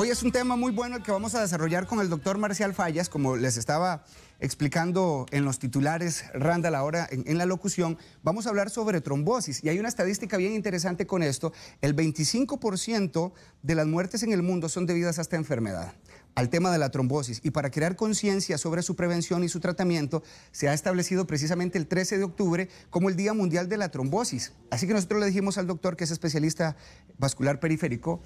Hoy es un tema muy bueno el que vamos a desarrollar con el doctor Marcial Fallas, como les estaba explicando en los titulares Randall ahora en, en, la locución, vamos a hablar sobre trombosis. Y hay una estadística bien interesante con esto. El 25% de las muertes en el mundo son debidas a esta enfermedad, al tema de la trombosis. Y para crear conciencia sobre su prevención y su tratamiento, se ha establecido precisamente el 13 de octubre como el Día Mundial de la Trombosis. Así que nosotros le dijimos al doctor, que es especialista vascular periférico,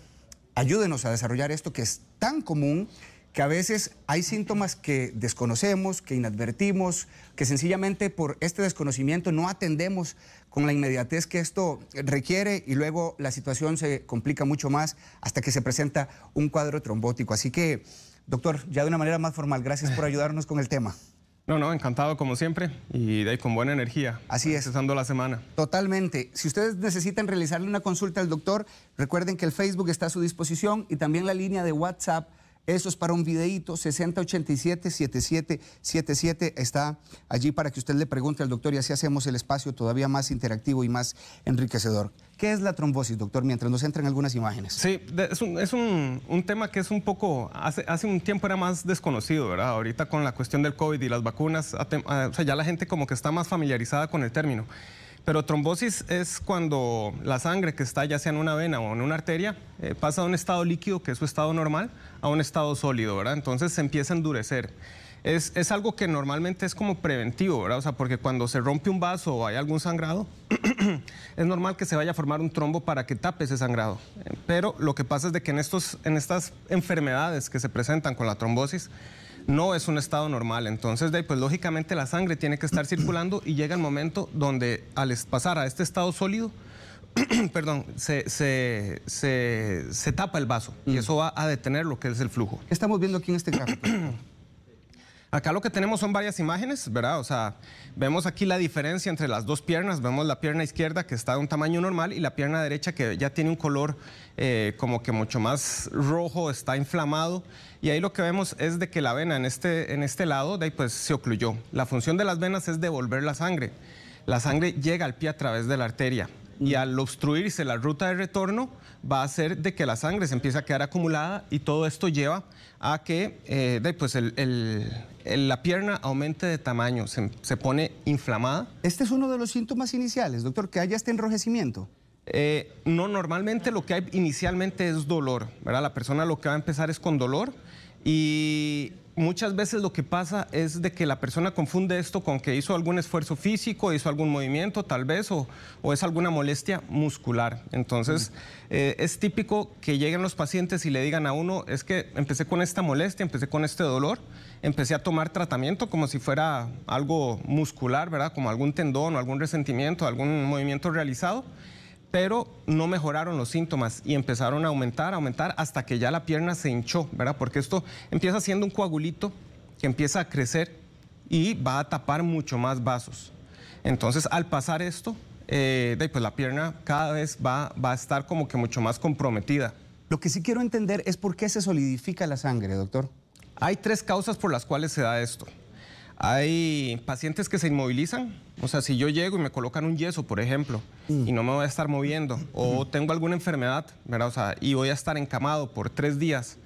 ayúdenos a desarrollar esto que es tan común que a veces hay síntomas que desconocemos, que inadvertimos, que sencillamente por este desconocimiento no atendemos con la inmediatez que esto requiere y luego la situación se complica mucho más hasta que se presenta un cuadro trombótico. Así que, doctor, ya de una manera más formal, gracias por ayudarnos con el tema. No, no, encantado como siempre y de ahí con buena energía. Así es. Estando la semana. Totalmente. Si ustedes necesitan realizarle una consulta al doctor, recuerden que el Facebook está a su disposición y también la línea de WhatsApp eso es para un videíto, 6087-7777 está allí para que usted le pregunte al doctor y así hacemos el espacio todavía más interactivo y más enriquecedor. ¿Qué es la trombosis, doctor? Mientras nos entran algunas imágenes. Sí, es un, tema que es un poco, hace, hace, un tiempo era más desconocido, ¿verdad? Ahorita con la cuestión del COVID y las vacunas, ah, o sea, ya la gente como que está más familiarizada con el término. Pero trombosis es cuando la sangre que está ya sea en una vena o en una arteria eh, pasa de un estado líquido, que es su estado normal, a un estado sólido, ¿verdad? Entonces se empieza a endurecer. Es, algo que normalmente es como preventivo, ¿verdad? O sea, porque cuando se rompe un vaso o hay algún sangrado, es normal que se vaya a formar un trombo para que tape ese sangrado. Pero lo que pasa es de que en, estos, en estas enfermedades que se presentan con la trombosis, no es un estado normal. Entonces, de pues lógicamente la sangre tiene que estar circulando y llega el momento donde al pasar a este estado sólido, perdón, se, se, tapa el vaso y mm. eso va a detener lo que es el flujo. Estamos viendo aquí en este caso? Acá lo que tenemos son varias imágenes, ¿verdad? O sea, vemos aquí la diferencia entre las dos piernas. Vemos la pierna izquierda que está de un tamaño normal y la pierna derecha que ya tiene un color eh, como que mucho más rojo, está inflamado. Y ahí lo que vemos es de que la vena en este, en este lado de ahí pues se ocluyó. La función de las venas es devolver la sangre. La sangre llega al pie a través de la arteria y mm. al obstruirse la ruta de retorno va a hacer de que la sangre se empiece a quedar acumulada y todo esto lleva a que eh, de, pues el eh, la pierna aumente de tamaño, se, pone inflamada. Este es uno de los síntomas iniciales, doctor, que haya este enrojecimiento. Eh, no, normalmente lo que hay inicialmente es dolor, ¿verdad? La persona lo que va a empezar es con dolor y Muchas veces lo que pasa es de que la persona confunde esto con que hizo algún esfuerzo físico, hizo algún movimiento tal vez, o, es alguna molestia muscular. Entonces, eh, es típico que lleguen los pacientes y le digan a uno, es que empecé con esta molestia, empecé con este dolor, empecé a tomar tratamiento como si fuera algo muscular, ¿verdad? Como algún tendón o algún resentimiento, algún movimiento realizado pero no mejoraron los síntomas y empezaron a aumentar, aumentar hasta que ya la pierna se hinchó, ¿verdad? Porque esto empieza siendo un coagulito que empieza a crecer y va a tapar mucho más vasos. Entonces, al pasar esto, eh, pues la pierna cada vez va a estar como que mucho más comprometida. Lo que sí quiero entender es por qué se solidifica la sangre, doctor. Hay tres causas por las cuales se da esto. Hay pacientes que se inmovilizan, o sea, si yo llego y me colocan un yeso, por ejemplo, mm. y no me voy a estar moviendo, o tengo alguna enfermedad, ¿verdad? O y voy a estar encamado por tres días,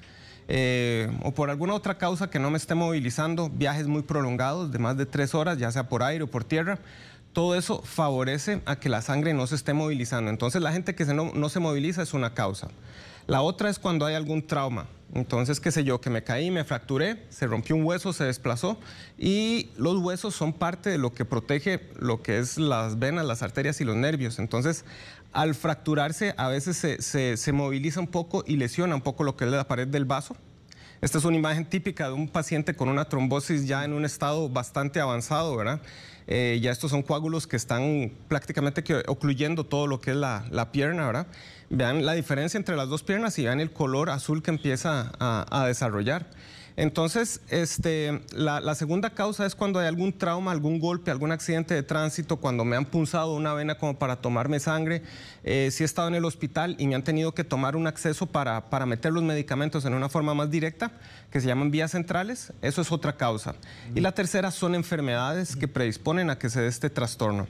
eh, o por alguna otra causa que no me esté movilizando, viajes muy prolongados de más de tres horas, ya sea por aire o por tierra, todo eso favorece a que la sangre no se esté movilizando. Entonces la gente que no, se moviliza es una causa. La otra es cuando hay algún trauma. Entonces, qué sé yo, que me caí, me fracturé, se rompió un hueso, se desplazó y los huesos son parte de lo que protege lo que es las venas, las arterias y los nervios. Entonces, al fracturarse a veces se, se, se moviliza un poco y lesiona un poco lo que es la pared del vaso esta es una imagen típica de un paciente con una trombosis ya en un estado bastante avanzado, ¿verdad? Eh, ya estos son coágulos que están prácticamente ocluyendo todo lo que es la, pierna, ¿verdad? Vean la diferencia entre las dos piernas y vean el color azul que empieza a desarrollar. Entonces, este, la, segunda causa es cuando hay algún trauma, algún golpe, algún accidente de tránsito, cuando me han punzado una vena como para tomarme sangre, eh, si he estado en el hospital y me han tenido que tomar un acceso para, para meter los medicamentos en una forma más directa, que se llaman vías centrales, eso es otra causa. Y la tercera son enfermedades que predisponen a que se dé este trastorno.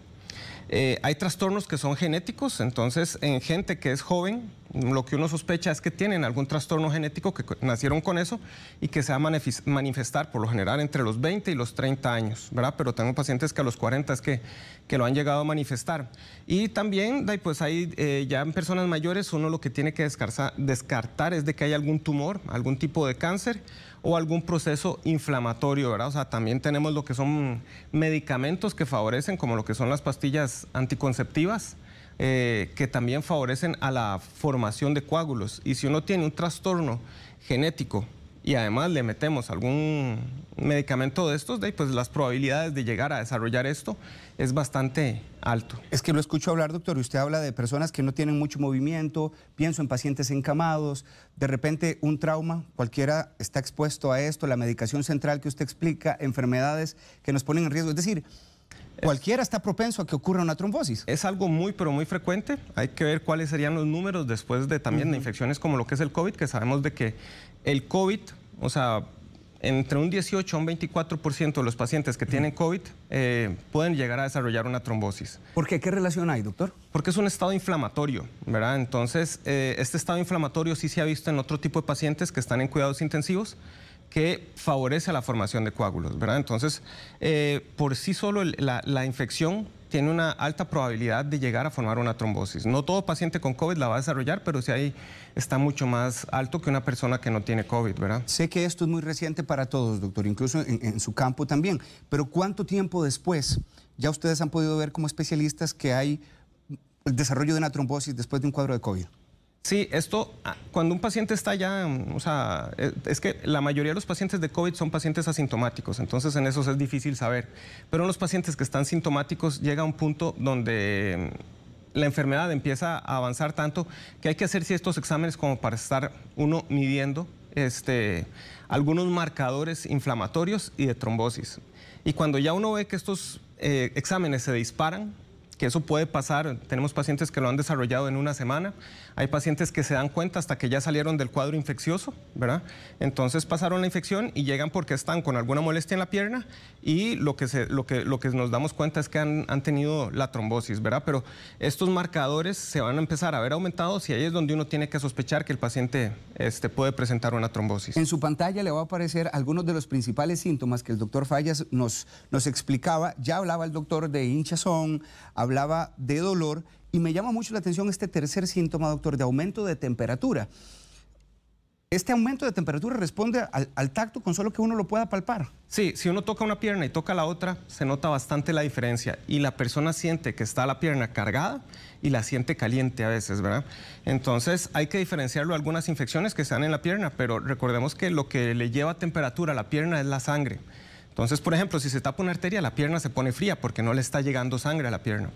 Eh, hay trastornos que son genéticos, entonces en gente que es joven, lo que uno sospecha es que tienen algún trastorno genético que nacieron con eso y que se va a manifestar por lo general entre los 20 y los 30 años, ¿verdad? Pero tengo pacientes que a los 40 es que, lo han llegado a manifestar. Y también, pues hay eh, ya en personas mayores, uno lo que tiene que descartar es de que hay algún tumor, algún tipo de cáncer o algún proceso inflamatorio, ¿verdad? O sea, también tenemos lo que son medicamentos que favorecen, como lo que son las pastillas anticonceptivas, eh, que también favorecen a la formación de coágulos. Y si uno tiene un trastorno genético y además le metemos algún medicamento de estos, de, pues las probabilidades de llegar a desarrollar esto es bastante alto. Es que lo escucho hablar, doctor, y usted habla de personas que no tienen mucho movimiento, pienso en pacientes encamados, de repente un trauma, cualquiera está expuesto a esto, la medicación central que usted explica, enfermedades que nos ponen en riesgo, es decir... Cualquiera está propenso a que ocurra una trombosis. Es algo muy, pero muy frecuente. Hay que ver cuáles serían los números después de también infecciones como lo que es el COVID, que sabemos de que el COVID, o sea, entre un 18 a un 24% de los pacientes que tienen COVID eh, pueden llegar a desarrollar una trombosis. ¿Por qué? ¿Qué relación hay, doctor? Porque es un estado inflamatorio, ¿verdad? Entonces, eh, este estado inflamatorio sí se ha visto en otro tipo de pacientes que están en cuidados intensivos que favorece la formación de coágulos, ¿verdad? Entonces, eh, por sí solo la infección tiene una alta probabilidad de llegar a formar una trombosis. No todo paciente con COVID la va a desarrollar, pero si ahí está mucho más alto que una persona que no tiene COVID, ¿verdad? Sé que esto es muy reciente para todos, doctor, incluso en, en su campo también, pero ¿cuánto tiempo después ya ustedes han podido ver como especialistas que hay el desarrollo de una trombosis después de un cuadro de COVID? Sí, esto, ah, cuando un paciente está ya, o sea, eh, es que la mayoría de los pacientes de COVID son pacientes asintomáticos, entonces en esos es difícil saber. Pero en los pacientes que están sintomáticos llega un punto donde mm, la enfermedad empieza a avanzar tanto que hay que hacer ciertos exámenes como para estar uno midiendo este, algunos marcadores inflamatorios y de trombosis. Y cuando ya uno ve que estos eh, exámenes se disparan, que eso puede pasar. Tenemos pacientes que lo han desarrollado en una semana, hay pacientes que se dan cuenta hasta que ya salieron del cuadro infeccioso, ¿verdad? Entonces pasaron la infección y llegan porque están con alguna molestia en la pierna y lo que, lo que, lo que nos damos cuenta es que han, han, tenido la trombosis, ¿verdad? Pero estos marcadores se van a empezar a ver aumentados y ahí es donde uno tiene que sospechar que el paciente este, puede presentar una trombosis. En su pantalla le va a aparecer algunos de los principales síntomas que el doctor Fallas nos, nos explicaba. Ya hablaba el doctor de hinchazón, hablaba de dolor y me llama mucho la atención este tercer síntoma, doctor, de aumento de temperatura. Este aumento de temperatura responde al, tacto con solo que uno lo pueda palpar. Sí, si uno toca una pierna y toca la otra, se nota bastante la diferencia y la persona siente que está la pierna cargada y la siente caliente a veces, ¿verdad? Entonces hay que diferenciarlo algunas infecciones que están en la pierna, pero recordemos que lo que le lleva temperatura a la pierna es la sangre. Entonces, por ejemplo, si se tapa una arteria, la pierna se pone fría porque no le está llegando sangre a la pierna.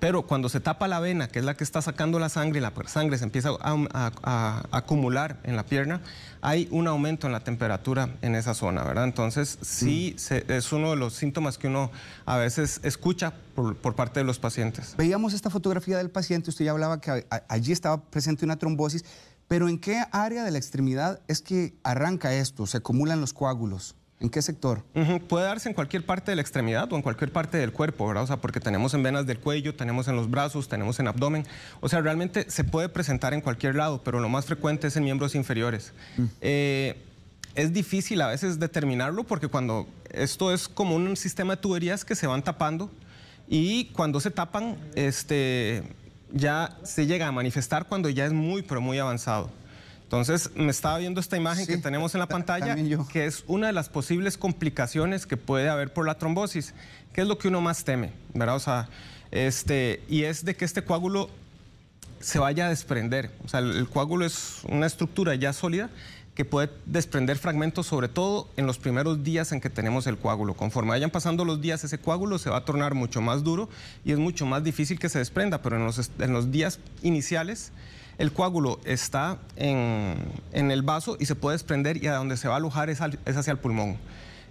Pero cuando se tapa la vena, que es la que está sacando la sangre, y la sangre se empieza a, acumular en la pierna, hay un aumento en la temperatura en esa zona, ¿verdad? Entonces, sí, mm. es uno de los síntomas que uno a veces escucha por, parte de los pacientes. Veíamos esta fotografía del paciente, usted ya hablaba que allí estaba presente una trombosis, pero ¿en qué área de la extremidad es que arranca esto, se acumulan los coágulos? ¿En qué sector? Puede darse en cualquier parte de la extremidad o en cualquier parte del cuerpo, O sea, porque tenemos en venas del cuello, tenemos en los brazos, tenemos en abdomen. O sea, realmente se puede presentar en cualquier lado, pero lo más frecuente es en miembros inferiores. Mm. Eh, es difícil a veces determinarlo porque cuando esto es como un sistema de tuberías que se van tapando y cuando se tapan, este, ya se llega a manifestar cuando ya es muy, pero muy avanzado. Entonces, me estaba viendo esta imagen que tenemos en la pantalla, que es una de las posibles complicaciones que puede haber por la trombosis, que es lo que uno más teme, ¿verdad? O sea, este, y es de que este coágulo se vaya a desprender. O sea, el, coágulo es una estructura ya sólida que puede desprender fragmentos, sobre todo en los primeros días en que tenemos el coágulo. Conforme vayan pasando los días, ese coágulo se va a tornar mucho más duro y es mucho más difícil que se desprenda, pero en los, en los días iniciales el coágulo está en, el vaso y se puede desprender y a donde se va a alojar es, hacia el pulmón.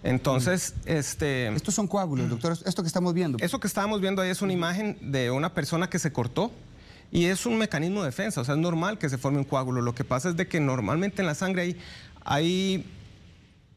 Entonces, este... Estos son coágulos, doctor, esto que estamos viendo. Eso que estábamos viendo ahí es una imagen de una persona que se cortó y es un mecanismo de defensa, o sea, es normal que se forme un coágulo. Lo que pasa es de que normalmente en la sangre hay, hay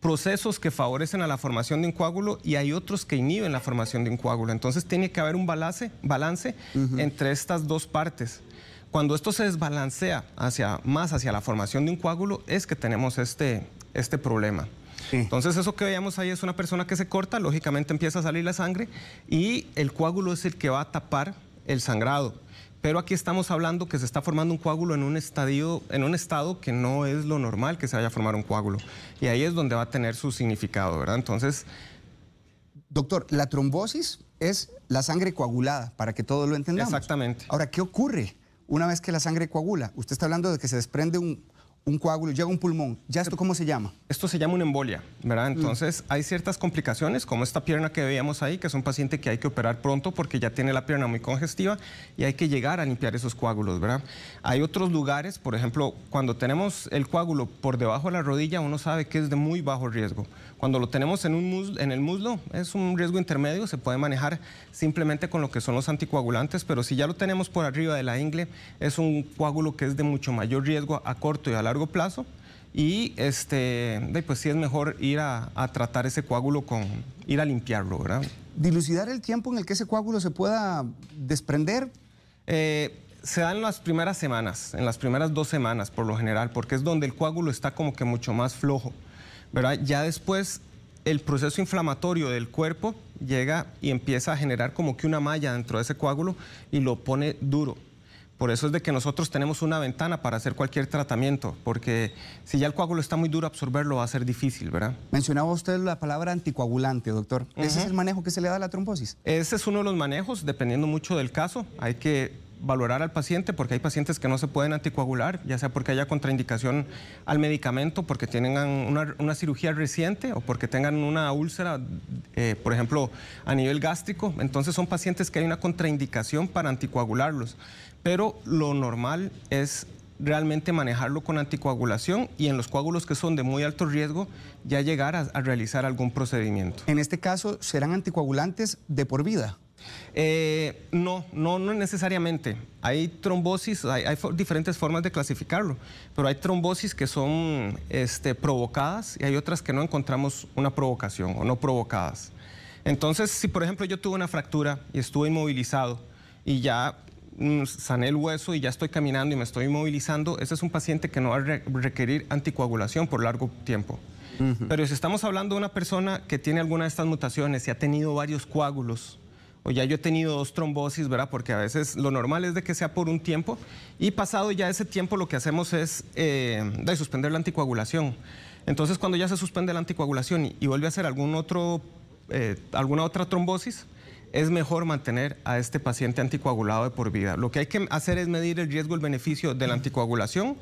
procesos que favorecen a la formación de un coágulo y hay otros que inhiben la formación de un coágulo. Entonces tiene que haber un balance, balance entre estas dos partes. Cuando esto se desbalancea hacia, más hacia la formación de un coágulo, es que tenemos este, este problema. Entonces eso que veíamos ahí es una persona que se corta, lógicamente empieza a salir la sangre y el coágulo es el que va a tapar el sangrado. Pero aquí estamos hablando que se está formando un coágulo en un, estadio, en un estado que no es lo normal que se vaya a formar un coágulo. Y ahí es donde va a tener su significado, ¿verdad? Entonces... Doctor, la trombosis es la sangre coagulada, para que todos lo entendamos. Exactamente. Ahora, ¿qué ocurre una vez que la sangre coagula, usted está hablando de que se desprende un, un coágulo, llega un pulmón. ¿Ya esto cómo se llama? Esto se llama una embolia, ¿verdad? Mm. Entonces hay ciertas complicaciones, como esta pierna que veíamos ahí, que es un paciente que hay que operar pronto porque ya tiene la pierna muy congestiva y hay que llegar a limpiar esos coágulos, ¿verdad? Hay otros lugares, por ejemplo, cuando tenemos el coágulo por debajo de la rodilla, uno sabe que es de muy bajo riesgo. Cuando lo tenemos en, un en el muslo, es un riesgo intermedio, se puede manejar simplemente con lo que son los anticoagulantes, pero si ya lo tenemos por arriba de la ingle, es un coágulo que es de mucho mayor riesgo a corto y a largo plazo. Y este, pues sí es mejor ir a, tratar ese coágulo con ir a limpiarlo, ¿verdad? Dilucidar el tiempo en el que ese coágulo se pueda desprender. Eh, se da en las primeras semanas, en las primeras dos semanas por lo general, porque es donde el coágulo está como que mucho más flojo. Ya después el proceso inflamatorio del cuerpo llega y empieza a generar como que una malla dentro de ese coágulo y lo pone duro. Por eso es de que nosotros tenemos una ventana para hacer cualquier tratamiento, porque si ya el coágulo está muy duro, absorberlo va a ser difícil, ¿verdad? Mencionaba usted la palabra anticoagulante, doctor. ¿Ese es el manejo que se le da a la trombosis? Ese es uno de los manejos, dependiendo mucho del caso. Hay que valorar al paciente porque hay pacientes que no se pueden anticoagular, ya sea porque haya contraindicación al medicamento, porque tienen una, cirugía reciente o porque tengan una úlcera, eh, por ejemplo, a nivel gástrico. Entonces son pacientes que hay una contraindicación para anticoagularlos. Pero lo normal es realmente manejarlo con anticoagulación y en los coágulos que son de muy alto riesgo ya llegar a realizar algún procedimiento. En este caso, ¿serán anticoagulantes de por vida? Eh, no, no, no necesariamente. Hay trombosis, hay, diferentes formas de clasificarlo, pero hay trombosis que son este, provocadas y hay otras que no encontramos una provocación o no provocadas. Entonces, si por ejemplo yo tuve una fractura y estuve inmovilizado y ya mm, sané el hueso y ya estoy caminando y me estoy inmovilizando, ese es un paciente que no va a requerir anticoagulación por largo tiempo. Pero si estamos hablando de una persona que tiene alguna de estas mutaciones y ha tenido varios coágulos, o ya yo he tenido dos trombosis, ¿verdad? Porque a veces lo normal es de que sea por un tiempo y pasado ya ese tiempo lo que hacemos es eh, suspender la anticoagulación. Entonces cuando ya se suspende la anticoagulación y, vuelve a hacer algún otro, eh, alguna otra trombosis, es mejor mantener a este paciente anticoagulado de por vida. Lo que hay que hacer es medir el riesgo, el beneficio de la anticoagulación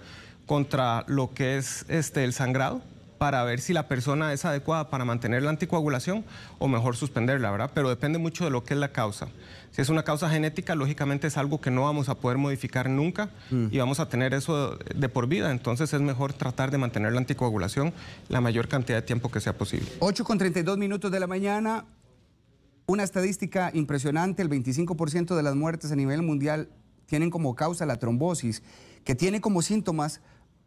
contra lo que es este, el sangrado para ver si la persona es adecuada para mantener la anticoagulación o mejor suspenderla, ¿verdad? Pero depende mucho de lo que es la causa. Si es una causa genética, lógicamente es algo que no vamos a poder modificar nunca mm. y vamos a tener eso de por vida. Entonces es mejor tratar de mantener la anticoagulación la mayor cantidad de tiempo que sea posible. 8 con 32 minutos de la mañana. Una estadística impresionante, el 25% de las muertes a nivel mundial tienen como causa la trombosis, que tiene como síntomas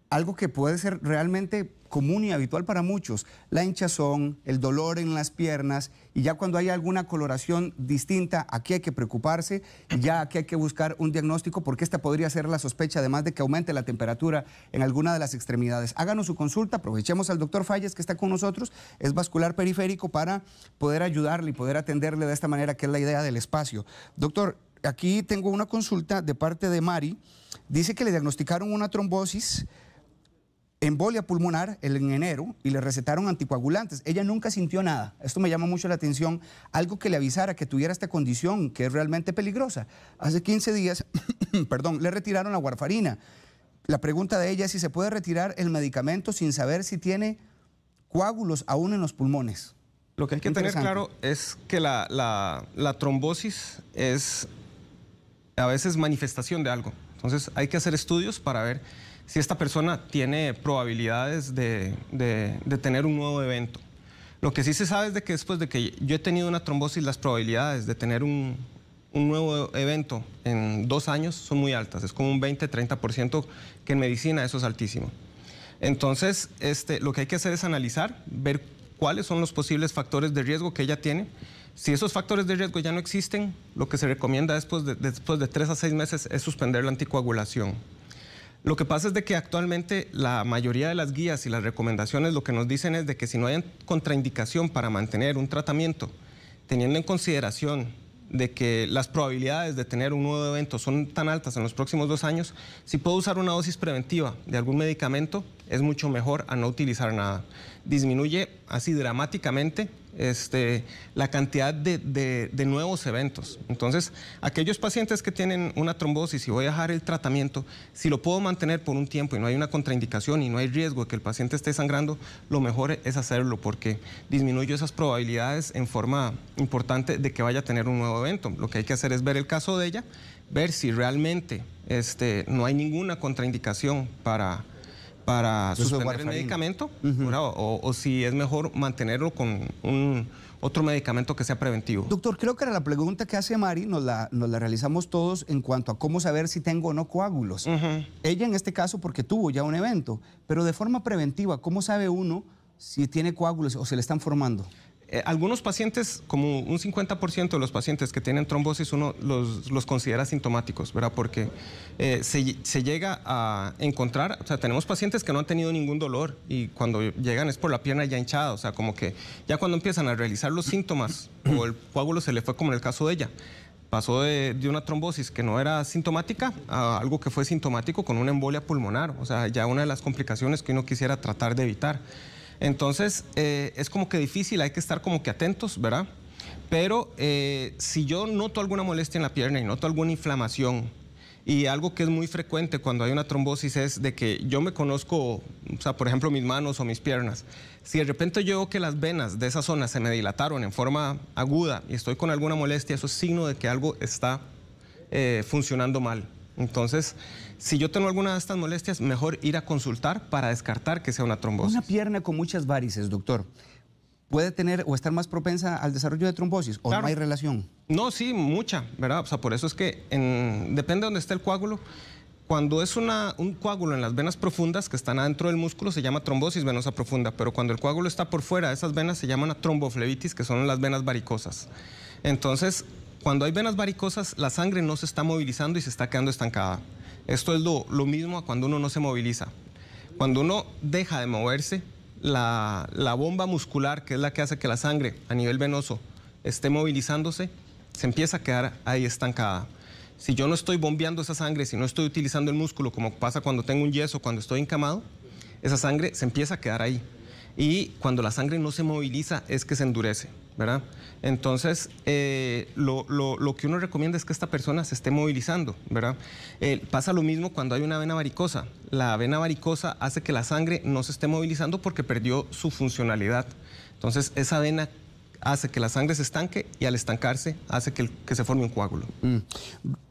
algo que puede ser realmente común y habitual para muchos, la hinchazón, el dolor en las piernas y ya cuando hay alguna coloración distinta, aquí hay que preocuparse, ya aquí hay que buscar un diagnóstico porque esta podría ser la sospecha, además de que aumente la temperatura en alguna de las extremidades. Háganos su consulta, aprovechemos al doctor Falles que está con nosotros, es vascular periférico para poder ayudarle y poder atenderle de esta manera, que es la idea del espacio. Doctor, aquí tengo una consulta de parte de Mari. Dice que le diagnosticaron una trombosis embolia pulmonar en enero y le recetaron anticoagulantes. Ella nunca sintió nada. Esto me llama mucho la atención. Algo que le avisara que tuviera esta condición que es realmente peligrosa. Hace 15 días, perdón, le retiraron la warfarina. La pregunta de ella es si se puede retirar el medicamento sin saber si tiene coágulos aún en los pulmones. Lo que hay que tener claro es que la, la trombosis es a veces manifestación de algo. Entonces hay que hacer estudios para ver si esta persona tiene probabilidades de, tener un nuevo evento. Lo que sí se sabe es de que después de que yo he tenido una trombosis, las probabilidades de tener un, nuevo evento en dos años son muy altas. Es como un 20-30% que en medicina eso es altísimo. Entonces, este, lo que hay que hacer es analizar, ver cuáles son los posibles factores de riesgo que ella tiene. Si esos factores de riesgo ya no existen, lo que se recomienda después de tres a seis meses es suspender la anticoagulación. Lo que pasa es de que actualmente la mayoría de las guías y las recomendaciones lo que nos dicen es de que si no hay contraindicación para mantener un tratamiento, teniendo en consideración de que las probabilidades de tener un nuevo evento son tan altas en los próximos dos años, si puedo usar una dosis preventiva de algún medicamento, es mucho mejor a no utilizar nada. Disminuye así dramáticamente este, la cantidad de, nuevos eventos. Entonces, aquellos pacientes que tienen una trombosis y voy a dejar el tratamiento, si lo puedo mantener por un tiempo y no hay una contraindicación y no hay riesgo de que el paciente esté sangrando, lo mejor es hacerlo porque disminuyo esas probabilidades en forma importante de que vaya a tener un nuevo evento. Lo que hay que hacer es ver el caso de ella, ver si realmente este, no hay ninguna contraindicación para para suspender el medicamento o, si es mejor mantenerlo con un otro medicamento que sea preventivo. Doctor, creo que era la pregunta que hace Mari, nos la, realizamos todos en cuanto a cómo saber si tengo o no coágulos. Ella en este caso porque tuvo ya un evento, pero de forma preventiva, ¿cómo sabe uno si tiene coágulos o se le están formando? Eh, algunos pacientes, como un 50% de los pacientes que tienen trombosis, uno los, considera sintomáticos, ¿verdad? Porque eh, se, llega a encontrar, o sea, tenemos pacientes que no han tenido ningún dolor y cuando llegan es por la pierna ya hinchada, o sea, como que ya cuando empiezan a realizar los síntomas o el coágulo se le fue como en el caso de ella. Pasó de, de una trombosis que no era sintomática a algo que fue sintomático con una embolia pulmonar, o sea, ya una de las complicaciones que uno quisiera tratar de evitar. Entonces, eh, es como que difícil, hay que estar como que atentos, ¿verdad? Pero eh, si yo noto alguna molestia en la pierna y noto alguna inflamación, y algo que es muy frecuente cuando hay una trombosis es de que yo me conozco, o sea, por ejemplo, mis manos o mis piernas. Si de repente yo veo que las venas de esa zona se me dilataron en forma aguda y estoy con alguna molestia, eso es signo de que algo está eh, funcionando mal. Entonces, si yo tengo alguna de estas molestias, mejor ir a consultar para descartar que sea una trombosis. Una pierna con muchas varices, doctor, puede tener o estar más propensa al desarrollo de trombosis o no hay relación. No, sí, mucha, ¿verdad? O sea, por eso es que depende de donde esté el coágulo. Cuando es un coágulo en las venas profundas que están adentro del músculo se llama trombosis venosa profunda, pero cuando el coágulo está por fuera de esas venas se llama una tromboflebitis, que son las venas varicosas. Entonces, cuando hay venas varicosas, la sangre no se está movilizando y se está quedando estancada. Esto es lo, mismo cuando uno no se moviliza. Cuando uno deja de moverse, la, la, bomba muscular, que es la que hace que la sangre a nivel venoso esté movilizándose, se empieza a quedar ahí estancada. Si yo no estoy bombeando esa sangre, si no estoy utilizando el músculo, como pasa cuando tengo un yeso, cuando estoy encamado, esa sangre se empieza a quedar ahí. Y cuando la sangre no se moviliza es que se endurece. ¿verdad? Entonces, eh, lo, que uno recomienda es que esta persona se esté movilizando, ¿verdad? Eh, pasa lo mismo cuando hay una vena varicosa. La vena varicosa hace que la sangre no se esté movilizando porque perdió su funcionalidad. Entonces, esa vena hace que la sangre se estanque y al estancarse hace que, que se forme un coágulo. Mm.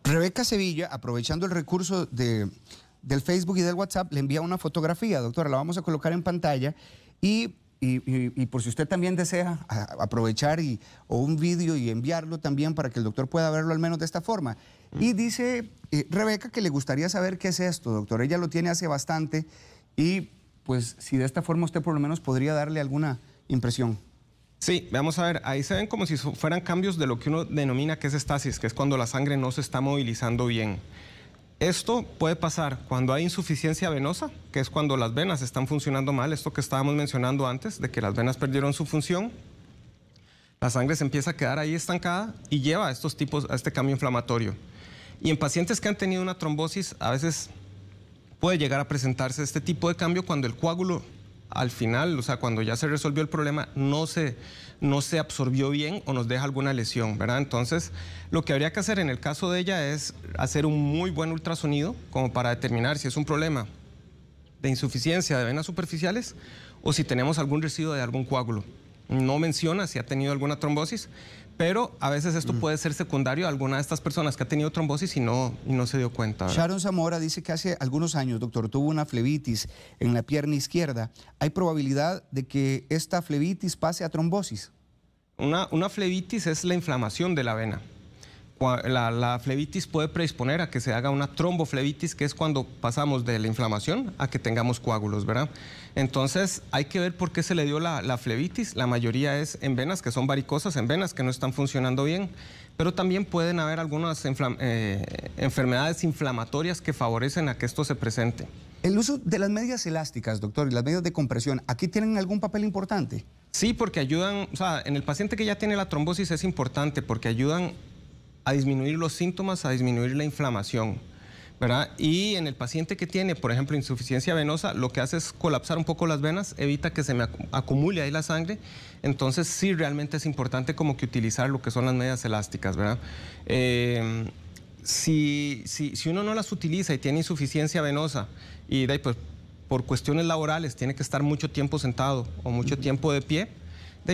Rebeca Sevilla, aprovechando el recurso del Facebook y del WhatsApp, le envía una fotografía, doctora, la vamos a colocar en pantalla y y, por si usted también desea aprovechar y, un vídeo y enviarlo también para que el doctor pueda verlo al menos de esta forma. Mm. Y dice eh, Rebeca que le gustaría saber qué es esto, doctor. Ella lo tiene hace bastante y pues si de esta forma usted por lo menos podría darle alguna impresión. Sí, vamos a ver, ahí se ven como si fueran cambios de lo que uno denomina que es estasis, que es cuando la sangre no se está movilizando bien. Esto puede pasar cuando hay insuficiencia venosa, que es cuando las venas están funcionando mal, esto que estábamos mencionando antes, de que las venas perdieron su función, la sangre se empieza a quedar ahí estancada y lleva a estos tipos, a este cambio inflamatorio. Y en pacientes que han tenido una trombosis, a veces puede llegar a presentarse este tipo de cambio cuando el coágulo al final, o sea, cuando ya se resolvió el problema, no se no se absorbió bien o nos deja alguna lesión, ¿verdad? Entonces, lo que habría que hacer en el caso de ella es hacer un muy buen ultrasonido como para determinar si es un problema de insuficiencia de venas superficiales o si tenemos algún residuo de algún coágulo. No menciona si ha tenido alguna trombosis, pero a veces esto puede ser secundario a alguna de estas personas que ha tenido trombosis y no, y no se dio cuenta. Sharon Zamora dice que hace algunos años, doctor, tuvo una flebitis en la pierna izquierda. ¿Hay probabilidad de que esta flebitis pase a trombosis? Una, una flebitis es la inflamación de la vena la, flebitis puede predisponer a que se haga una tromboflebitis, que es cuando pasamos de la inflamación a que tengamos coágulos, ¿verdad? Entonces hay que ver por qué se le dio la, flebitis. La mayoría es en venas que son varicosas, en venas que no están funcionando bien, pero también pueden haber algunas eh, enfermedades inflamatorias que favorecen a que esto se presente. El uso de las medias elásticas, doctor, y las medias de compresión, ¿aquí tienen algún papel importante? Sí, porque ayudan, o sea, en el paciente que ya tiene la trombosis es importante porque ayudan a disminuir los síntomas, a disminuir la inflamación. ¿verdad? Y en el paciente que tiene, por ejemplo, insuficiencia venosa, lo que hace es colapsar un poco las venas, evita que se me acumule ahí la sangre. Entonces sí realmente es importante como que utilizar lo que son las medias elásticas, ¿verdad? Eh, si, uno no las utiliza y tiene insuficiencia venosa y pues, por cuestiones laborales tiene que estar mucho tiempo sentado o mucho tiempo de pie,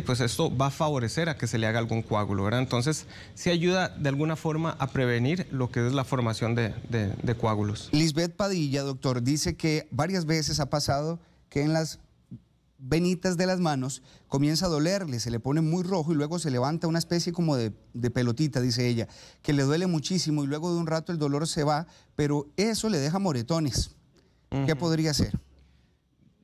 pues esto va a favorecer a que se le haga algún coágulo, ¿verdad? Entonces, si ayuda de alguna forma a prevenir lo que es la formación de, coágulos. Lisbeth Padilla, doctor, dice que varias veces ha pasado que en las venitas de las manos comienza a dolerle, se le pone muy rojo y luego se levanta una especie como de, pelotita, dice ella, que le duele muchísimo y luego de un rato el dolor se va, pero eso le deja moretones. ¿Qué podría ser?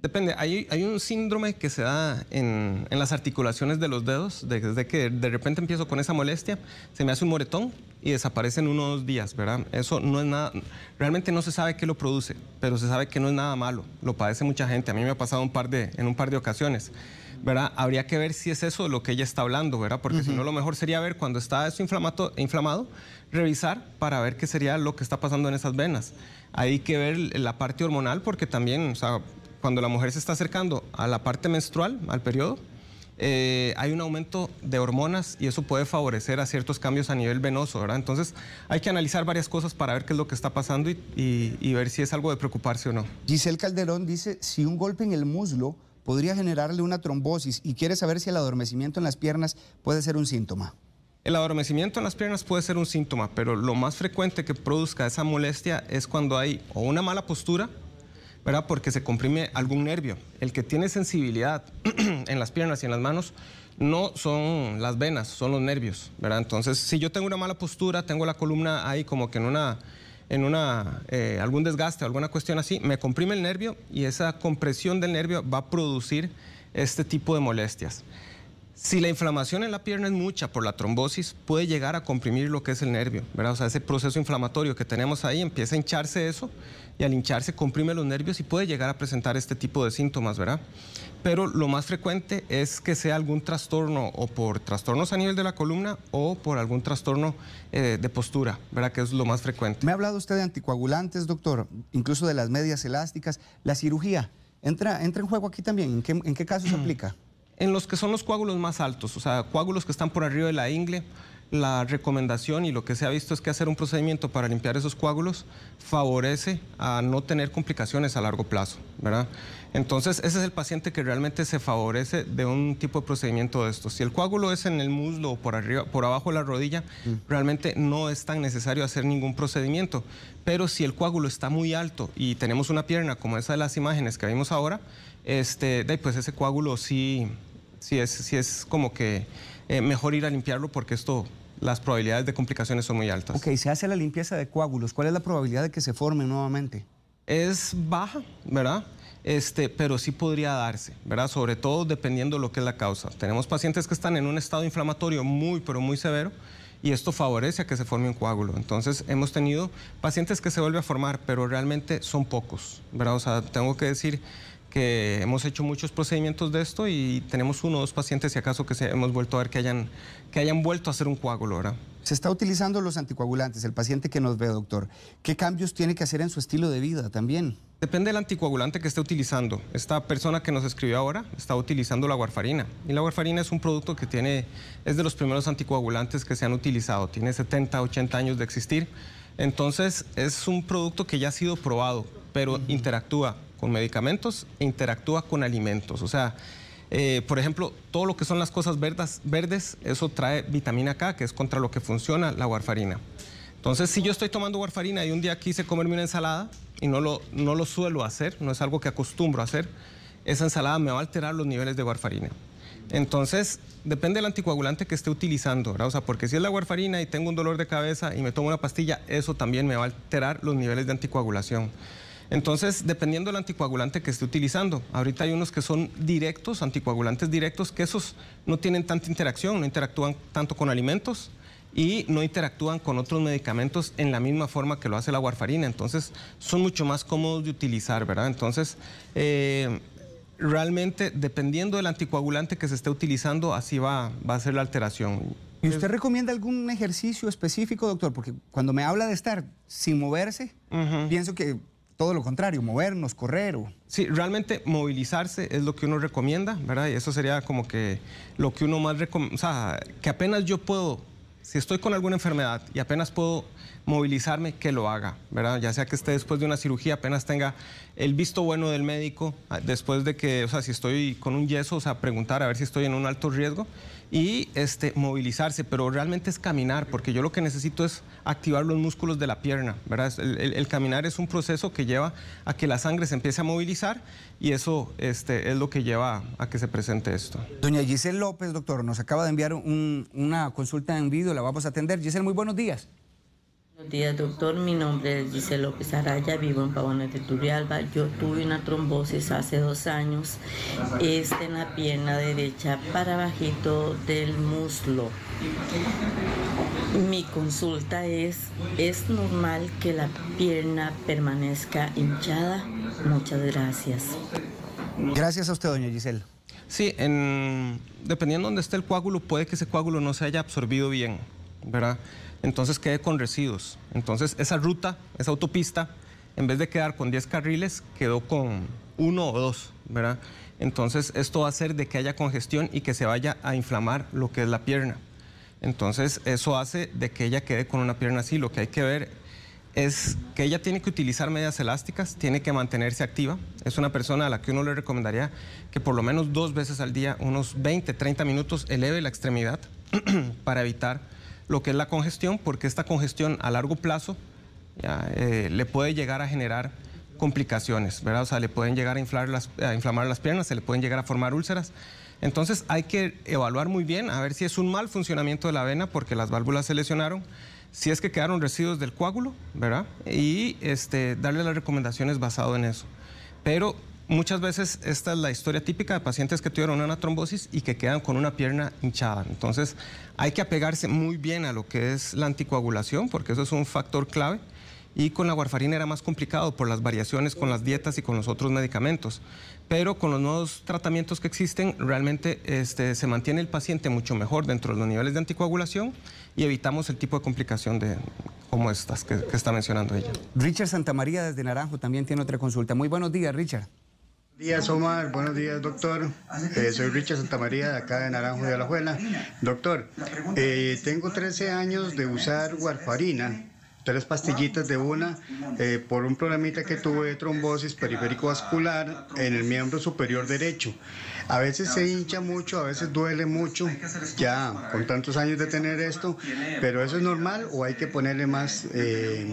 Depende, hay, hay, un síndrome que se da en, las articulaciones de los dedos, desde que de repente empiezo con esa molestia, se me hace un moretón y desaparece en unos días, ¿verdad? Eso no es nada, realmente no se sabe qué lo produce, pero se sabe que no es nada malo, lo padece mucha gente, a mí me ha pasado un par de, en un par de ocasiones, ¿verdad? Habría que ver si es eso lo que ella está hablando, ¿verdad? Porque si no, lo mejor sería ver cuando está eso inflamado, revisar para ver qué sería lo que está pasando en esas venas. Hay que ver la parte hormonal porque también, o sea, cuando la mujer se está acercando a la parte menstrual, al periodo, eh, hay un aumento de hormonas y eso puede favorecer a ciertos cambios a nivel venoso, ¿verdad? Entonces hay que analizar varias cosas para ver qué es lo que está pasando y, y ver si es algo de preocuparse o no. Giselle Calderón dice, si un golpe en el muslo podría generarle una trombosis y quiere saber si el adormecimiento en las piernas puede ser un síntoma. El adormecimiento en las piernas puede ser un síntoma, pero lo más frecuente que produzca esa molestia es cuando hay o una mala postura, ¿verdad? Porque se comprime algún nervio. El que tiene sensibilidad en las piernas y en las manos no son las venas, son los nervios, ¿verdad? Entonces, si yo tengo una mala postura, tengo la columna ahí como que en una en una, eh, algún desgaste alguna cuestión así, me comprime el nervio y esa compresión del nervio va a producir este tipo de molestias. Si la inflamación en la pierna es mucha por la trombosis, puede llegar a comprimir lo que es el nervio, ¿verdad? O sea, ese proceso inflamatorio que tenemos ahí empieza a hincharse eso y al hincharse comprime los nervios y puede llegar a presentar este tipo de síntomas, ¿verdad? Pero lo más frecuente es que sea algún trastorno o por trastornos a nivel de la columna o por algún trastorno eh, de postura, ¿verdad? Que es lo más frecuente. Me ha hablado usted de anticoagulantes, doctor, incluso de las medias elásticas, la cirugía. ¿Entra, entra en juego aquí también? ¿En qué, en qué casos mm. se aplica? En los que son los coágulos más altos, o sea, coágulos que están por arriba de la ingle, la recomendación y lo que se ha visto es que hacer un procedimiento para limpiar esos coágulos favorece a no tener complicaciones a largo plazo, ¿verdad? Entonces, ese es el paciente que realmente se favorece de un tipo de procedimiento de estos. Si el coágulo es en el muslo o por, arriba, por abajo de la rodilla, mm. realmente no es tan necesario hacer ningún procedimiento. Pero si el coágulo está muy alto y tenemos una pierna como esa de las imágenes que vimos ahora, este, pues ese coágulo sí si es, si es como que eh, mejor ir a limpiarlo porque esto las probabilidades de complicaciones son muy altas. Ok, se hace la limpieza de coágulos. ¿Cuál es la probabilidad de que se forme nuevamente? Es baja, ¿verdad? Este, pero sí podría darse, ¿verdad? Sobre todo dependiendo de lo que es la causa. Tenemos pacientes que están en un estado inflamatorio muy, pero muy severo y esto favorece a que se forme un coágulo. Entonces, hemos tenido pacientes que se vuelve a formar, pero realmente son pocos, ¿verdad? O sea, tengo que decir que hemos hecho muchos procedimientos de esto y tenemos uno o dos pacientes, si acaso, que se, hemos vuelto a ver que hayan, que hayan vuelto a hacer un coágulo, ahora. Se está utilizando los anticoagulantes, el paciente que nos ve, doctor. ¿Qué cambios tiene que hacer en su estilo de vida también? Depende del anticoagulante que esté utilizando. Esta persona que nos escribió ahora está utilizando la warfarina. Y la warfarina es un producto que tiene, es de los primeros anticoagulantes que se han utilizado. Tiene 70, 80 años de existir. Entonces, es un producto que ya ha sido probado, pero interactúa con medicamentos e interactúa con alimentos. O sea, eh, por ejemplo, todo lo que son las cosas verdes, eso trae vitamina K, que es contra lo que funciona la warfarina. Entonces, si yo estoy tomando warfarina y un día quise comerme una ensalada y no lo, no lo suelo hacer, no es algo que acostumbro a hacer, esa ensalada me va a alterar los niveles de warfarina. Entonces, depende del anticoagulante que esté utilizando, porque si es la warfarina y tengo un dolor de cabeza y me tomo una pastilla, eso también me va a alterar los niveles de anticoagulación. Entonces, dependiendo del anticoagulante que esté utilizando, ahorita hay unos que son directos, anticoagulantes directos, que esos no tienen tanta interacción, no interactúan tanto con alimentos y no interactúan con otros medicamentos en la misma forma que lo hace la warfarina. Entonces, son mucho más cómodos de utilizar, ¿verdad? Entonces, eh, realmente, dependiendo del anticoagulante que se esté utilizando, así va, va a ser la alteración. ¿Y usted recomienda algún ejercicio específico, doctor? Porque cuando me habla de estar sin moverse, pienso que todo lo contrario, movernos, correr. O... Sí, realmente movilizarse es lo que uno recomienda, ¿verdad? Y eso sería como que lo que uno más recomienda, o sea, que apenas yo puedo, si estoy con alguna enfermedad y apenas puedo movilizarme, que lo haga, ¿verdad? Ya sea que esté después de una cirugía, apenas tenga el visto bueno del médico, ah, después de que, o sea, si estoy con un yeso, o sea, preguntar a ver si estoy en un alto riesgo y este, movilizarse, pero realmente es caminar, porque yo lo que necesito es activar los músculos de la pierna, ¿verdad? El, caminar es un proceso que lleva a que la sangre se empiece a movilizar y eso este, es lo que lleva a que se presente esto. Doña Giselle López, doctor, nos acaba de enviar una consulta en vídeo, la vamos a atender. Giselle, muy buenos días. Buenos días, doctor. Mi nombre es Giselle López Araya, vivo en Pavones de Turrialba. Yo tuve una trombosis hace dos años, este en la pierna derecha, para bajito del muslo. Mi consulta es, ¿es normal que la pierna permanezca hinchada? Muchas gracias. Gracias a usted, doña Giselle. Sí, en, dependiendo de dónde esté el coágulo, puede que ese coágulo no se haya absorbido bien, ¿verdad? entonces quede con residuos. Entonces esa ruta, esa autopista, en vez de quedar con 10 carriles, quedó con uno o dos, ¿verdad? Entonces esto va a hacer de que haya congestión y que se vaya a inflamar lo que es la pierna. Entonces eso hace de que ella quede con una pierna así. Lo que hay que ver es que ella tiene que utilizar medias elásticas, tiene que mantenerse activa. Es una persona a la que uno le recomendaría que por lo menos dos veces al día, unos 20, 30 minutos, eleve la extremidad para evitar lo que es la congestión, porque esta congestión a largo plazo eh, le puede llegar a generar complicaciones, ¿verdad? O sea, le pueden llegar a, inflar las, a inflamar las piernas, se le pueden llegar a formar úlceras. Entonces hay que evaluar muy bien a ver si es un mal funcionamiento de la vena porque las válvulas se lesionaron, si es que quedaron residuos del coágulo, ¿verdad? Y este, darle las recomendaciones basado en eso. Pero Muchas veces esta es la historia típica de pacientes que tuvieron una trombosis y que quedan con una pierna hinchada. Entonces hay que apegarse muy bien a lo que es la anticoagulación porque eso es un factor clave y con la warfarina era más complicado por las variaciones con las dietas y con los otros medicamentos. Pero con los nuevos tratamientos que existen, realmente este, se mantiene el paciente mucho mejor dentro de los niveles de anticoagulación y evitamos el tipo de complicación de, como estas que, que está mencionando ella. Richard Santamaría desde Naranjo también tiene otra consulta. Muy buenos días, Richard. Buenos días, Omar. Buenos días, doctor. Eh, soy Richard Santamaría, de acá de Naranjo de Alajuela. Doctor, eh, tengo 13 años de usar warfarina, tres pastillitas de una, eh, por un problemita que tuve de trombosis periférico vascular en el miembro superior derecho. A veces se hincha mucho, a veces duele mucho, ya con tantos años de tener esto, pero eso es normal o hay que ponerle más, eh,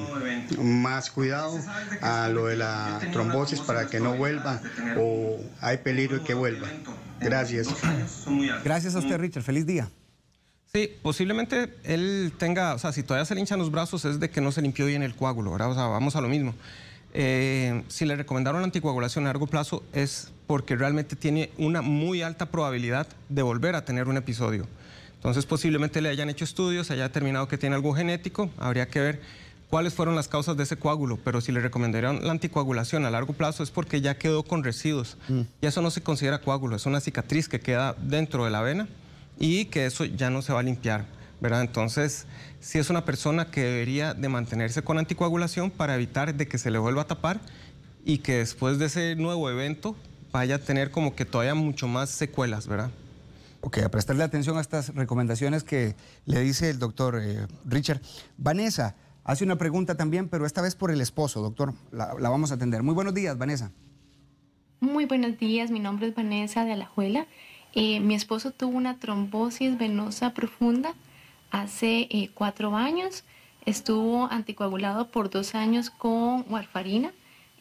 más cuidado a lo de la trombosis para que no vuelva o hay peligro de que vuelva. Gracias. Gracias a usted, Richard. Feliz día. Sí, posiblemente él tenga, o sea, si todavía se le hinchan los brazos es de que no se limpió bien el coágulo, ¿verdad? O sea, vamos a lo mismo. Eh, si le recomendaron anticoagulación a largo plazo es porque realmente tiene una muy alta probabilidad de volver a tener un episodio. Entonces posiblemente le hayan hecho estudios, haya determinado que tiene algo genético, habría que ver cuáles fueron las causas de ese coágulo, pero si le recomendaron la anticoagulación a largo plazo es porque ya quedó con residuos. Mm. Y eso no se considera coágulo, es una cicatriz que queda dentro de la vena y que eso ya no se va a limpiar. Entonces, si es una persona que debería de mantenerse con anticoagulación para evitar de que se le vuelva a tapar y que después de ese nuevo evento vaya a tener como que todavía mucho más secuelas, ¿verdad? Ok, a prestarle atención a estas recomendaciones que le dice el doctor eh, Richard. Vanessa hace una pregunta también, pero esta vez por el esposo, doctor. La, vamos a atender. Muy buenos días, Vanessa. Muy buenos días, mi nombre es Vanessa de Alajuela. Eh, mi esposo tuvo una trombosis venosa profunda Hace eh, cuatro años estuvo anticoagulado por dos años con warfarina.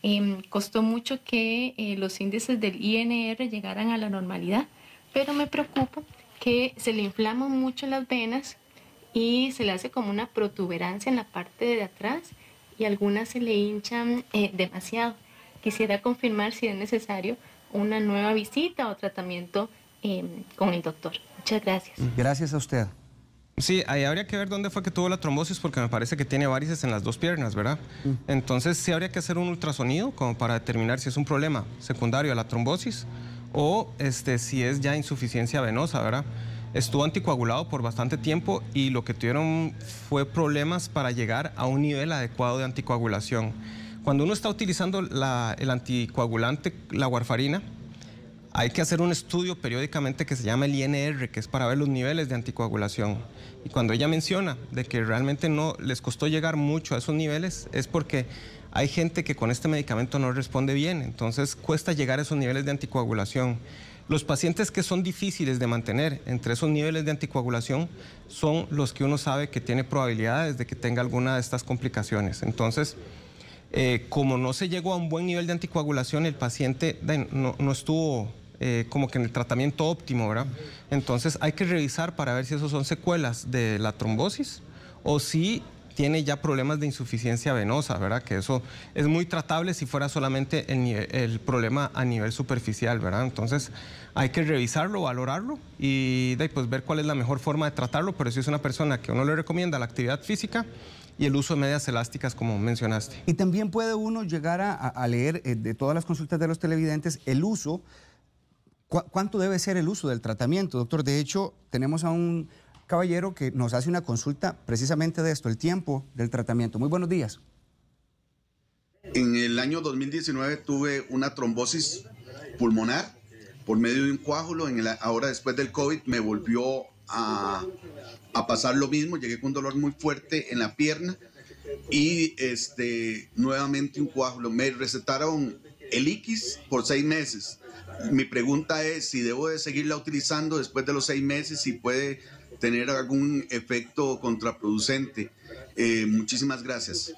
Em, costó mucho que eh, los índices del INR llegaran a la normalidad, pero me preocupa que se le inflaman mucho las venas y se le hace como una protuberancia en la parte de atrás y algunas se le hinchan eh, demasiado. Quisiera confirmar si es necesario una nueva visita o tratamiento em, con el doctor. Muchas gracias. Gracias a usted. Sí, ahí habría que ver dónde fue que tuvo la trombosis porque me parece que tiene varices en las dos piernas, ¿verdad? Mm. Entonces sí habría que hacer un ultrasonido como para determinar si es un problema secundario a la trombosis o este, si es ya insuficiencia venosa, ¿verdad? Estuvo anticoagulado por bastante tiempo y lo que tuvieron fue problemas para llegar a un nivel adecuado de anticoagulación. Cuando uno está utilizando el anticoagulante, la warfarina, hay que hacer un estudio periódicamente que se llama el INR, que es para ver los niveles de anticoagulación. Y cuando ella menciona de que realmente no les costó llegar mucho a esos niveles, es porque hay gente que con este medicamento no responde bien, entonces cuesta llegar a esos niveles de anticoagulación. Los pacientes que son difíciles de mantener entre esos niveles de anticoagulación son los que uno sabe que tiene probabilidades de que tenga alguna de estas complicaciones. Entonces, eh, como no se llegó a un buen nivel de anticoagulación, el paciente no, no estuvo eh, como que en el tratamiento óptimo, ¿verdad? Entonces hay que revisar para ver si esos son secuelas de la trombosis o si tiene ya problemas de insuficiencia venosa, ¿verdad? Que eso es muy tratable si fuera solamente el, problema a nivel superficial, ¿verdad? Entonces hay que revisarlo, valorarlo y pues, ver cuál es la mejor forma de tratarlo, pero si es una persona que uno le recomienda la actividad física y el uso de medias elásticas, como mencionaste. Y también puede uno llegar a, leer eh, de todas las consultas de los televidentes el uso ¿Cuánto debe ser el uso del tratamiento, doctor? De hecho, tenemos a un caballero que nos hace una consulta precisamente de esto, el tiempo del tratamiento. Muy buenos días. En el año 2019 tuve una trombosis pulmonar por medio de un coágulo. En el, ahora después del COVID me volvió a, pasar lo mismo. Llegué con un dolor muy fuerte en la pierna y este, nuevamente un coágulo. Me recetaron el X por seis meses mi pregunta es si debo de seguirla utilizando después de los seis meses, si puede tener algún efecto contraproducente. Eh, muchísimas gracias.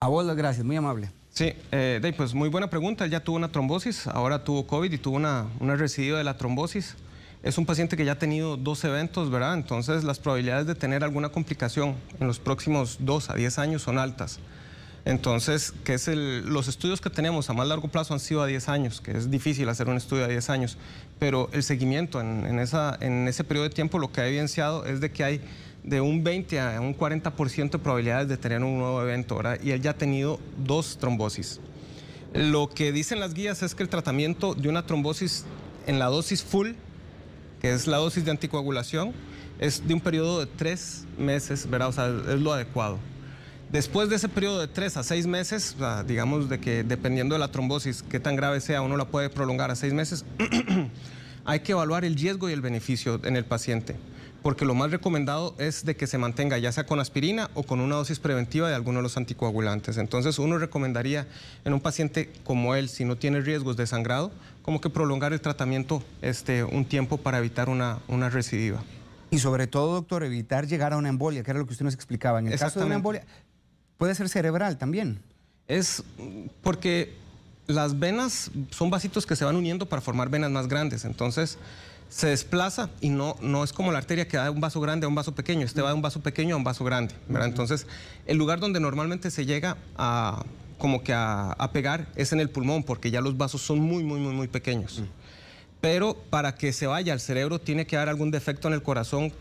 A vos las gracias, muy amable. Sí, eh, pues muy buena pregunta. Él ya tuvo una trombosis, ahora tuvo COVID y tuvo una, una residuo de la trombosis. Es un paciente que ya ha tenido dos eventos, ¿verdad? Entonces las probabilidades de tener alguna complicación en los próximos dos a diez años son altas. Entonces, es los estudios que tenemos a más largo plazo han sido a 10 años, que es difícil hacer un estudio a 10 años, pero el seguimiento en, ese periodo de tiempo lo que ha evidenciado es de que hay de un 20 a un 40% de probabilidades de tener un nuevo evento, ¿verdad? Y él ya ha tenido dos trombosis. Lo que dicen las guías es que el tratamiento de una trombosis en la dosis full, que es la dosis de anticoagulación, es de un periodo de tres meses, ¿verdad? O sea, es lo adecuado. Después de ese periodo de tres a seis meses, digamos de que dependiendo de la trombosis, qué tan grave sea, uno la puede prolongar a seis meses, hay que evaluar el riesgo y el beneficio en el paciente, porque lo más recomendado es de que se mantenga ya sea con aspirina o con una dosis preventiva de alguno de los anticoagulantes. Entonces uno recomendaría en un paciente como él, si no tiene riesgos de sangrado, como que prolongar el tratamiento este, un tiempo para evitar una, una recidiva. Y sobre todo, doctor, evitar llegar a una embolia, que era lo que usted nos explicaba. En el caso de una embolia, Puede ser cerebral también. Es porque las venas son vasitos que se van uniendo para formar venas más grandes. Entonces se desplaza y no, no es como la arteria que da de un vaso grande a un vaso pequeño, este va de un vaso pequeño a un vaso grande. Entonces, el lugar donde normalmente se llega a como que a, pegar es en el pulmón, porque ya los vasos son muy, muy, muy, muy pequeños. Pero para que se vaya al cerebro tiene que haber algún defecto en el corazón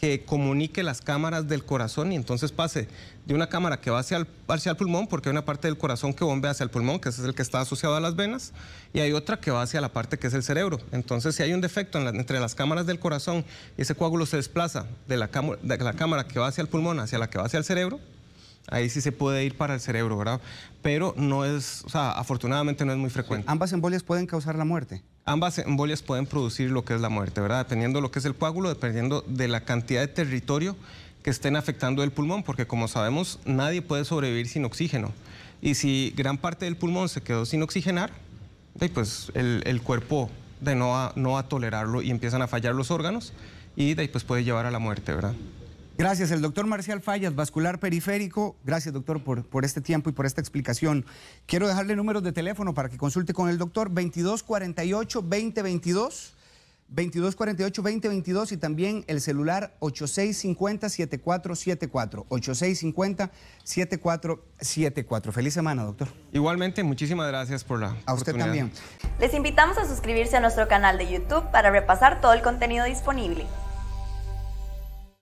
que comunique las cámaras del corazón y entonces pase de una cámara que va hacia el, hacia pulmón, porque hay una parte del corazón que bombea hacia el pulmón, que es el que está asociado a las venas, y hay otra que va hacia la parte que es el cerebro. Entonces, si hay un defecto entre las cámaras del corazón y ese coágulo se desplaza de la cámara que va hacia el pulmón hacia la que va hacia el cerebro, Ahí sí se puede ir para el cerebro, ¿verdad? Pero no es, o sea, afortunadamente no es muy frecuente. ¿Ambas embolias pueden causar la muerte? Ambas embolias pueden producir lo que es la muerte, ¿verdad? Dependiendo de lo que es el coágulo, dependiendo de la cantidad de territorio que estén afectando el pulmón, porque como sabemos, nadie puede sobrevivir sin oxígeno. Y si gran parte del pulmón se quedó sin oxigenar, pues el, cuerpo de no, va no a tolerarlo y empiezan a fallar los órganos y de ahí pues puede llevar a la muerte, ¿verdad? Gracias, el doctor Marcial Fallas, vascular periférico. Gracias, doctor, por, por este tiempo y por esta explicación. Quiero dejarle números de teléfono para que consulte con el doctor 2248-2022, 2248-2022 y también el celular 8650-7474, 8650-7474. Feliz semana, doctor. Igualmente, muchísimas gracias por la... A usted también. Les invitamos a suscribirse a nuestro canal de YouTube para repasar todo el contenido disponible.